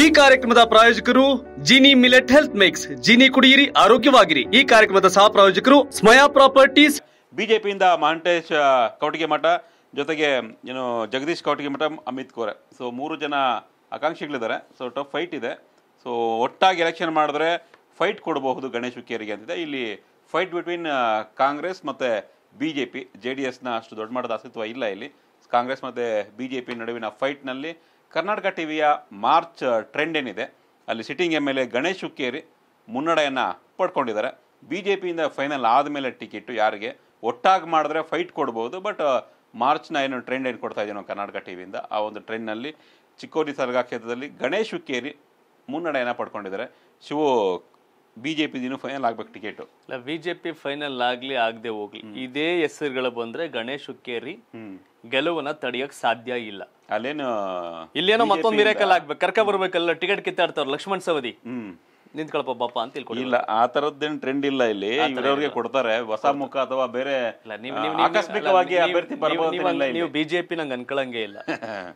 ಈ ಕಾರ್ಯಕ್ರಮದ ಪ್ರಾಯೋಜಕರು Jini millet health mix Jini ಕುಡಿಯಿರಿ ಆರೋಗ್ಯವಾಗಿರಿ ಈ ಕಾರ್ಯಕ್ರಮದ ಸಹ ಪ್ರಾಯೋಜಕರು ಸ್ಮಯಾ ಪ್ರಾಪರ್ಟೀಸ್ ಬಿಜೆಪಿಯಿಂದ ಮಹಂತೇಶ್ ಕೌಟಿಗೆ ಮಠ ಜೊತೆಗೆ ಏನು ಜಗದೀಶ್ ಕೌಟಿಗೆ ಮಠ ಅಮಿತ್ ಕೋರೆ ಸೊ ಮೂರು ಜನ ಆಕಾಂಕ್ಷಿಗಳಿದ್ದಾರೆ ಸೊ ಟಫ್ ಫೈಟ್ ಇದೆ ಸೊ ಒಟ್ಟಾಗಿ ಎಲೆಕ್ಷನ್ ಮಾಡಿದ್ರೆ ಫೈಟ್ ಕೊಡಬಹುದು ಗಣೇಶ್ ಹುಕ್ಕೇರಿಗೆ ಅಂತಿದೆ ಇಲ್ಲಿ ಫೈಟ್ ಬಿಟ್ವೀನ್ ಕಾಂಗ್ರೆಸ್ ಮತ್ತು B J P J D ಎಸ್ನ ಅಷ್ಟು ದೊಡ್ಡ ಮಟ್ಟದ ಅಸ್ತಿತ್ವ ಇಲ್ಲ ಇಲ್ಲಿ ಕಾಂಗ್ರೆಸ್ ಮತ್ತು ಬಿ ಜೆ ಪಿ ನಡುವಿನ ಫೈಟ್ನಲ್ಲಿ ಕರ್ನಾಟಕ ಟಿ ವಿಯ ಮಾರ್ಚ್ ಟ್ರೆಂಡ್ ಏನಿದೆ ಅಲ್ಲಿ sitting M L A Ganesh Hukkeri ಮುನ್ನಡೆಯನ್ನು ಪಡ್ಕೊಂಡಿದ್ದಾರೆ ಬಿ ಜೆ ಪಿಯಿಂದ ಫೈನಲ್ ಆದಮೇಲೆ ಟಿಕೆಟು ಯಾರಿಗೆ ಒಟ್ಟಾಗಿ ಮಾಡಿದ್ರೆ ಫೈಟ್ ಕೊಡ್ಬೋದು ಬಟ್ ಮಾರ್ಚ್ನ ಏನು ಟ್ರೆಂಡ್ ಏನು ಕೊಡ್ತಾ ಇದೆಯೋ ಕರ್ನಾಟಕ ಟಿ ವಿಯಿಂದ ಆ ಒಂದು ಟ್ರೆಂಡ್ನಲ್ಲಿ ಚಿಕ್ಕೋಡಿ ಸರ್ಗಾ ಕ್ಷೇತ್ರದಲ್ಲಿ ಗಣೇಶ್ ಹುಕ್ಕೇರಿ ಮುನ್ನಡೆಯನ್ನು ಪಡ್ಕೊಂಡಿದ್ದಾರೆ ಶಿವು ಬಿಜೆಪಿ ದಿನ ಫೈನಲ್ ಆಗ್ಬೇಕು ಟಿಕೆಟ್ ಇಲ್ಲ ಬಿಜೆಪಿ ಫೈನಲ್ ಆಗಲಿ ಆಗದೆ ಹೋಗ್ಲಿ ಇದೇ ಹೆಸರುಗಳು ಬಂದ್ರೆ ಗಣೇಶ್ ಹುಕ್ಕೇರಿ ಗೆಲುವನ್ನ ತಡೆಯಕ್ ಸಾಧ್ಯ ಇಲ್ಲ ಅಲ್ಲೇನು ಇಲ್ಲೇನೋ ಮತ್ತೊಂದು ಮಿರೇಕಲ್ ಆಗ್ಬೇಕು ಕರ್ಕ ಬರ್ಬೇಕಲ್ಲ ಟಿಕೆಟ್ ಕಿತ್ತಾಡ್ತಾರ ಲಕ್ಷ್ಮಣ್ ಸವದಿ ನಿಂತ್ಕೊಳಪ್ಪ ಬಾಪ ಅಂತ ತಿಳ್ಕೊಂಡು ಇಲ್ಲ ಆ ತರದ್ದೇನು ಟ್ರೆಂಡ್ ಇಲ್ಲ ಇಲ್ಲಿ ಇವರವ್ರಿಗೆ ಕೊಡ್ತಾರೆ ಹೊಸ ಮುಖ ಅಥವಾ ಬೇರೆ ಆಕಸ್ಮಿಕವಾಗಿ ಅಭ್ಯರ್ಥಿ ನೀವು ಬಿಜೆಪಿ ನಂಗೆ ಅನ್ಕೊಳಂಗೆ ಇಲ್ಲ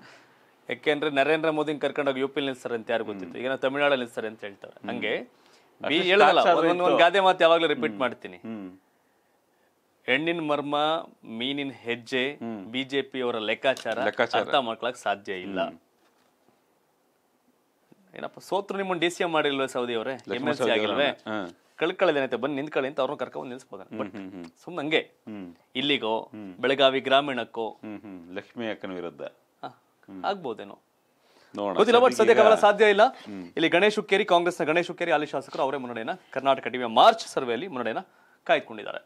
ಯಾಕೆಂದ್ರೆ ನರೇಂದ್ರ ಮೋದಿ ಕರ್ಕೊಂಡೋಗಿ ಯು ಪಿ ನಿಲ್ಸ್ತಾರೆ ಅಂತ ಯಾರು ಗೊತ್ತಿತ್ತು ಈಗ ತಮಿಳ್ನಾಡಲ್ಲಿ ನಿಲ್ಸ್ತಾರೆ ಅಂತ ಹೇಳ್ತಾರೆ ಹಂಗೆ ಗಾದೆ ಮಾತು ಯಾವಾಗ್ಲೂ ರಿಪೀಟ್ ಮಾಡ್ತೀನಿ ಹೆಣ್ಣಿನ ಮರ್ಮ ಮೀನಿನ ಹೆಜ್ಜೆ ಬಿಜೆಪಿ ಅವರ ಲೆಕ್ಕಾಚಾರ ಅರ್ಥ ಮಾಡ್ಕೊಳಕ್ ಸಾಧ್ಯ ಇಲ್ಲ ಏನಪ್ಪ ಸೋತ್ರು ನಿಮ್ಮ ಡಿ ಸಿ ಎಂ ಸೌದಿ ಅವರೇ ಎಂ ಎಲ್ ಸಿ ಆಗಿಲ್ವೇ ಕಳ್ಕಳದೇನೈತೆ ಬಂದು ನಿಂತ್ಕೊಳ್ಳಿ ಅಂತ ಅವ್ರನ್ನ ಕರ್ಕೊಂಡು ನಿಲ್ಸ್ಬೋದ ಸುಮ್ಮನೆ ಹಂಗೆ ಇಲ್ಲಿಗೋ ಬೆಳಗಾವಿ ಗ್ರಾಮೀಣಕ್ಕೋ ಲಕ್ಷ್ಮಿ ಅಕ್ಕನ ವಿರುದ್ಧ ಆಗ್ಬೋದೇನೋ ಗೊತ್ತಿಲ್ಲ ಬಟ್ ಸದ್ಯ ಸಾಧ್ಯ ಇಲ್ಲ ಇಲ್ಲಿ ಗಣೇಶ್ ಹುಕ್ಕೇರಿ ಕಾಂಗ್ರೆಸ್ನ ಗಣೇಶ್ ಹುಕ್ಕೇರಿ ಅಲ್ಲಿ ಶಾಸಕರು ಅವರೇ ಮುನ್ನಡೆಯನ್ನ ಕರ್ನಾಟಕ ಟಿವಿಯ ಮಾರ್ಚ್ ಸರ್ವೆಯಲ್ಲಿ ಮುನ್ನಡೆಯನ್ನ ಕಾಯ್ದುಕೊಂಡಿದ್ದಾರೆ